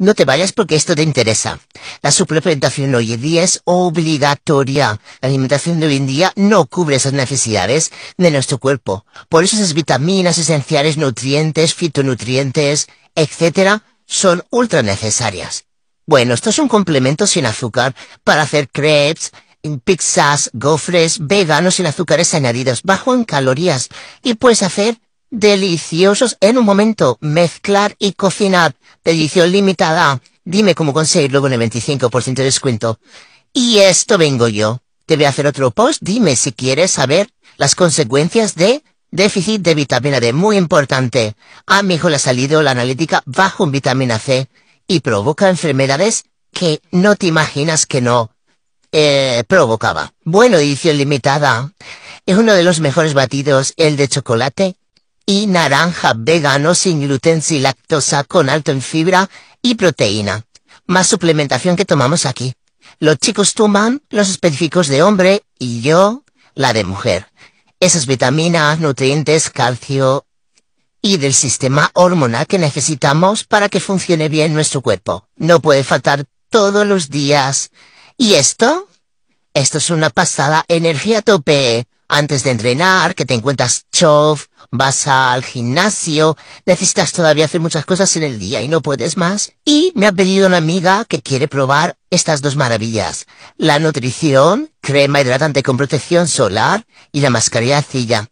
No te vayas porque esto te interesa. La suplementación hoy en día es obligatoria. La alimentación de hoy en día no cubre esas necesidades de nuestro cuerpo. Por eso esas vitaminas esenciales, nutrientes, fitonutrientes, etcétera, son ultra necesarias. Bueno, esto es un complemento sin azúcar para hacer crepes, pizzas, gofres, veganos sin azúcares añadidos, bajo en calorías. Y puedes hacer deliciosos en un momento. Mezclar y cocinar. Edición limitada. Dime cómo conseguirlo con el 25% de descuento. Y esto vengo yo. Te voy a hacer otro post. Dime si quieres saber las consecuencias de déficit de vitamina D. Muy importante. A mi hijo le ha salido la analítica bajo en vitamina C y provoca enfermedades que no te imaginas que no eh, provocaba. Bueno, edición limitada. Es uno de los mejores batidos, el de chocolate y naranja vegano sin gluten, sin lactosa, con alto en fibra y proteína. Más suplementación que tomamos aquí. Los chicos toman los específicos de hombre y yo la de mujer. Esas vitaminas, nutrientes, calcio y del sistema hormonal que necesitamos para que funcione bien nuestro cuerpo. No puede faltar todos los días. ¿Y esto? Esto es una pasada energía tope. Antes de entrenar, que te encuentras chof, vas al gimnasio, necesitas todavía hacer muchas cosas en el día y no puedes más. Y me ha pedido una amiga que quiere probar estas dos maravillas, la nutrición, crema hidratante con protección solar y la mascarilla arcilla.